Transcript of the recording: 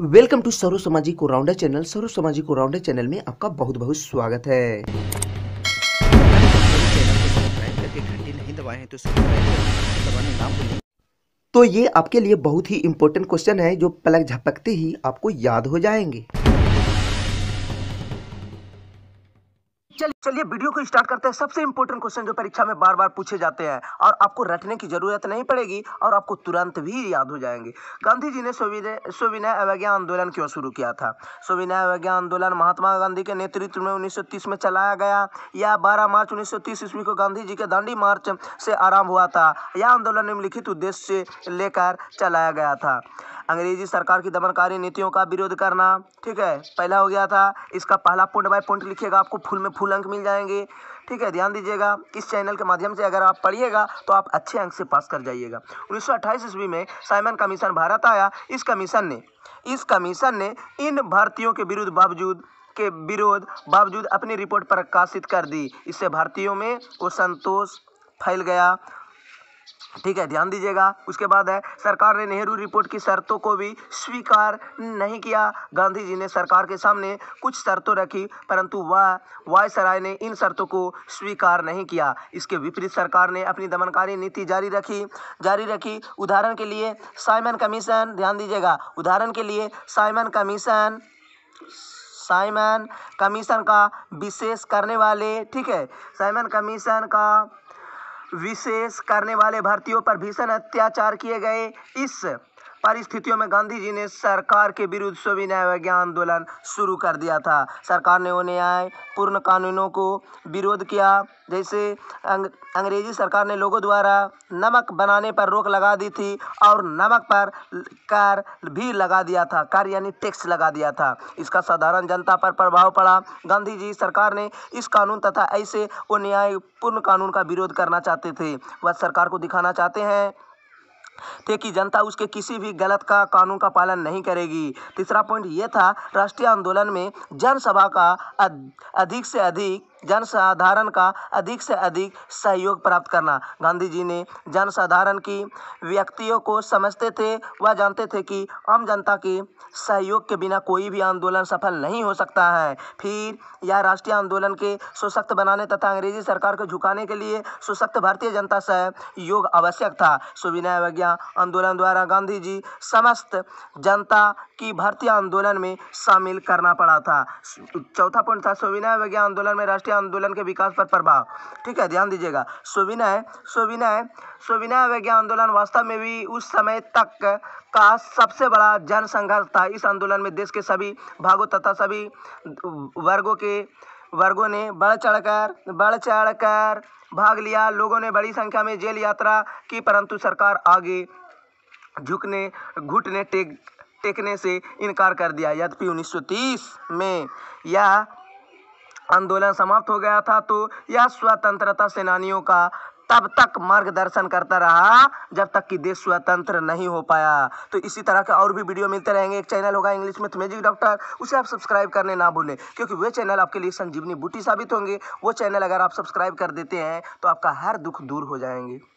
welcome to सरो समाजी को राउंडर चैनल सरो समाजी को राउंडर चैनल में आपका बहुत बहुत स्वागत है तो ये आपके लिए बहुत ही इंपॉर्टेंट क्वेश्चन है जो पलक झपकते ही आपको याद हो जाएंगे चलिए चलिए वीडियो को स्टार्ट करते हैं सबसे इंपॉर्टेंट क्वेश्चन जो परीक्षा में बार बार पूछे जाते हैं और आपको रटने की जरूरत नहीं पड़ेगी और आपको तुरंत भी याद हो जाएंगे गांधी जी ने स्विनय अवज्ञा आंदोलन क्यों शुरू किया था स्विनय अवज्ञा आंदोलन महात्मा गांधी के नेतृत्व में उन्नीस में चलाया गया या बारह मार्च उन्नीस ईस्वी को गांधी जी के दांडी मार्च से आरम्भ हुआ था यह आंदोलन निम्नलिखित उद्देश्य से लेकर चलाया गया था अंग्रेजी सरकार की दमनकारी नीतियों का विरोध करना ठीक है पहला हो गया था इसका पहला पॉइंट बाय पॉइंट लिखिएगा आपको फुल में फुल अंक मिल जाएंगे ठीक है ध्यान दीजिएगा इस चैनल के माध्यम से अगर आप पढ़िएगा तो आप अच्छे अंक से पास कर जाइएगा उन्नीस ईस्वी में साइमन कमीशन भारत आया इस कमीशन ने इस कमीशन ने इन भारतीयों के विरुद्ध बावजूद के विरोध बावजूद अपनी रिपोर्ट प्रकाशित कर दी इससे भारतीयों में वो संतोष फैल गया ठीक है ध्यान दीजिएगा उसके बाद है सरकार ने नेहरू रिपोर्ट की शर्तों को भी स्वीकार नहीं किया गांधी जी ने सरकार के सामने कुछ शर्तों रखी परंतु वह वायसराय ने इन शर्तों को स्वीकार नहीं किया इसके विपरीत सरकार ने अपनी दमनकारी नीति जारी रखी जारी रखी उदाहरण के लिए साइमन कमीशन ध्यान दीजिएगा उदाहरण के लिए साइमन कमीशन साइमन कमीशन का विशेष करने वाले ठीक है साइमन कमीशन का विशेष करने वाले भारतीयों पर भीषण अत्याचार किए गए इस परिस्थितियों में गांधी जी ने सरकार के विरुद्ध सविनय अवज्ञा आंदोलन शुरू कर दिया था सरकार ने उन्हें आए पूर्ण कानूनों को विरोध किया जैसे अंग, अंग्रेजी सरकार ने लोगों द्वारा नमक बनाने पर रोक लगा दी थी और नमक पर कर भी लगा दिया था कर यानी टैक्स लगा दिया था इसका साधारण जनता पर प्रभाव पड़ा गांधी जी सरकार ने इस कानून तथा ऐसे वो पूर्ण कानून का विरोध करना चाहते थे वह सरकार को दिखाना चाहते हैं तो कि जनता उसके किसी भी गलत का कानून का पालन नहीं करेगी तीसरा पॉइंट ये था राष्ट्रीय आंदोलन में जनसभा का अधिक से अधिक जनसाधारण का अधिक से अधिक सहयोग प्राप्त करना गांधी जी ने जनसाधारण की व्यक्तियों को समझते थे वह जानते थे कि आम जनता के सहयोग के बिना कोई भी आंदोलन सफल नहीं हो सकता है फिर यह राष्ट्रीय आंदोलन के सशक्त बनाने तथा अंग्रेजी सरकार को झुकाने के लिए सशक्त भारतीय जनता सहयोग आवश्यक था सुविनय अवज्ञा आंदोलन द्वारा गांधी जी समस्त जनता की भारतीय आंदोलन में शामिल करना पड़ा था चौथा पॉइंट था सुविनय अवज्ञा आंदोलन में राष्ट्रीय आंदोलन के विकास पर प्रभाव ठीक है ध्यान दीजिएगा सुविनय सुविनय सुविनय अवज्ञा आंदोलन वास्तव में भी उस समय तक का सबसे बड़ा जनसंघर्ष था इस आंदोलन में देश के सभी भागों तथा सभी वर्गों के वर्गों ने बढ़ चढ़कर बढ़ चढ़कर भाग लिया लोगों ने बड़ी संख्या में जेल यात्रा की परंतु सरकार आगे झुकने घुटने टेक टेकने से इनकार कर दिया यद्यपि 1930 में या आंदोलन समाप्त हो गया था तो यह स्वतंत्रता सेनानियों का तब तक मार्गदर्शन करता रहा जब तक कि देश स्वतंत्र नहीं हो पाया तो इसी तरह के और भी वीडियो मिलते रहेंगे एक चैनल होगा इंग्लिश में मैजिक तो डॉक्टर उसे आप सब्सक्राइब करने ना भूलें क्योंकि वे चैनल आपके लिए संजीवनी बूटी साबित होंगे वो चैनल अगर आप सब्सक्राइब कर देते हैं तो आपका हर दुख दूर हो जाएंगे